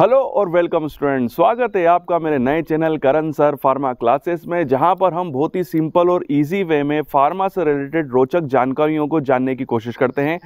hello और welcome student स्वागत है आपका मेरे नए channel Karan sir pharma classes में जहां पर हम बहुत ही सिंपल और इजी वे में फार्मा से रिलेटेड रोचक जानकारियों को जानने की कोशिश करते हैं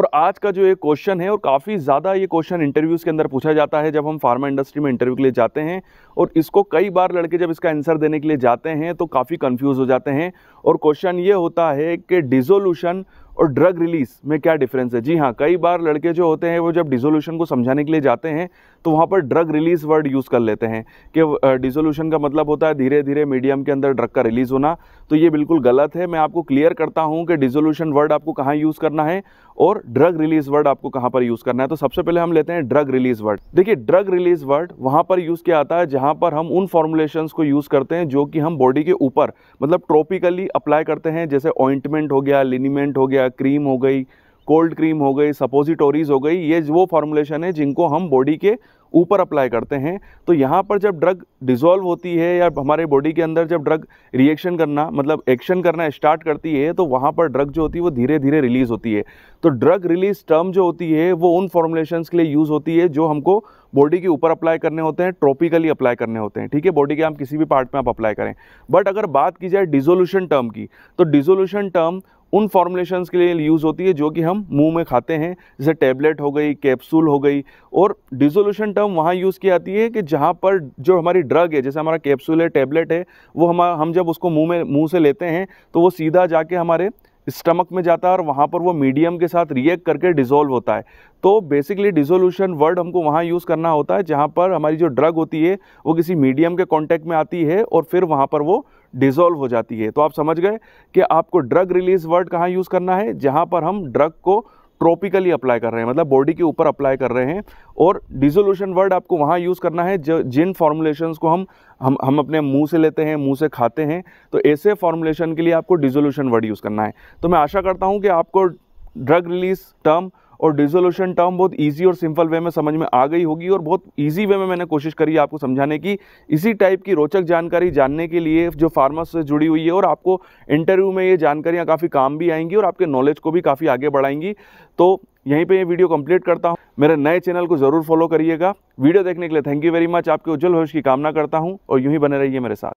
और आज का जो ये क्वेश्चन है और काफ़ी ज़्यादा ये क्वेश्चन इंटरव्यूज़ के अंदर पूछा जाता है जब हम फार्मा इंडस्ट्री में इंटरव्यू के लिए जाते हैं और इसको कई बार लड़के जब इसका आंसर देने के लिए जाते हैं तो काफ़ी कन्फ्यूज़ हो जाते हैं और क्वेश्चन ये होता है कि डिजोल्यूशन और ड्रग रिलीज़ में क्या डिफरेंस है जी हाँ कई बार लड़के जो होते हैं वो जब डिसोल्यूशन को समझाने के लिए जाते हैं तो वहाँ पर ड्रग रिलीज़ वर्ड यूज़ कर लेते हैं कि डिसोल्यूशन का मतलब होता है धीरे धीरे मीडियम के अंदर ड्रग का रिलीज़ होना तो ये बिल्कुल गलत है मैं आपको क्लियर करता हूँ कि डिसोल्यूशन वर्ड आपको कहाँ यूज़ करना है और ड्रग रिलीज वर्ड आपको कहाँ पर यूज़ करना है तो सबसे पहले हम लेते हैं ड्रग रिलीज वर्ड देखिए ड्रग रिलीज वर्ड वहाँ पर यूज़ किया जाता है जहां पर हम उन फॉर्मुलेशन को यूज़ करते हैं जो कि हम बॉडी के ऊपर मतलब ट्रॉपिकली अप्लाई करते हैं जैसे ऑइंटमेंट हो गया लिनीमेंट हो गया क्रीम हो गई कोल्ड क्रीम हो गई सपोजिटोरीज हो गई ये वो फॉर्मुलेशन है जिनको हम बॉडी के ऊपर अप्लाई करते हैं तो यहाँ पर जब ड्रग डिज़ोल्व होती है या हमारे बॉडी के अंदर जब ड्रग रिएक्शन करना मतलब एक्शन करना स्टार्ट करती है तो वहाँ पर ड्रग जो होती है वो धीरे धीरे रिलीज़ होती है तो ड्रग रिलीज टर्म जो होती है वो उन फॉर्मुलेशन के लिए यूज़ होती है जो हमको बॉडी के ऊपर अप्लाई करने होते हैं ट्रॉपिकली अप्लाई करने होते हैं ठीक है बॉडी के हम किसी भी पार्ट में आप अप्लाई करें बट अगर बात की जाए डिजोल्यूशन टर्म की तो डिजोल्यूशन टर्म उन फॉर्मुलेशंस के लिए यूज़ होती है जो कि हम मुंह में खाते हैं जैसे टैबलेट हो गई कैप्सूल हो गई और डिजोल्यूशन टर्म वहाँ यूज़ की जाती है कि जहाँ पर जो हमारी ड्रग है जैसे हमारा कैप्सूल है टैबलेट है वो हम हम जब उसको मुंह में मुंह से लेते हैं तो वो सीधा जाके हमारे स्टमक में जाता है और वहाँ पर वो मीडियम के साथ रिएक्ट करके डिज़ोल्व होता है तो बेसिकली डिजोल्यूशन वर्ड हमको वहाँ यूज़ करना होता है जहाँ पर हमारी जो ड्रग होती है वो किसी मीडियम के कांटेक्ट में आती है और फिर वहाँ पर वो डिज़ोल्व हो जाती है तो आप समझ गए कि आपको ड्रग रिलीज वर्ड कहाँ यूज़ करना है जहाँ पर हम ड्रग को ट्रॉपिकली अप्लाई कर रहे हैं मतलब बॉडी के ऊपर अप्लाई कर रहे हैं और डिजोल्यूशन वर्ड आपको वहाँ यूज़ करना है जो जिन फॉर्मुलेशंस को हम हम हम अपने मुंह से लेते हैं मुंह से खाते हैं तो ऐसे फॉर्मुलेशन के लिए आपको डिजोल्यूशन वर्ड यूज़ करना है तो मैं आशा करता हूँ कि आपको ड्रग रिलीज टर्म और डिजोल्यूशन टर्म बहुत ईजी और सिंपल वे में समझ में आ गई होगी और बहुत ईजी वे में मैंने कोशिश करी आपको समझाने की इसी टाइप की रोचक जानकारी जानने के लिए जो फार्मा से जुड़ी हुई है और आपको इंटरव्यू में ये जानकारियाँ काफ़ी काम भी आएंगी और आपके नॉलेज को भी काफ़ी आगे बढ़ाएंगी तो यहीं पे ये वीडियो कंप्लीट करता हूँ मेरे नए चैनल को ज़रूर फॉलो करिएगा वीडियो देखने के लिए थैंक यू वेरी मच आपके उज्जवल भविष्य की कामना करता हूँ और यूँ ही बने रहिए मेरे साथ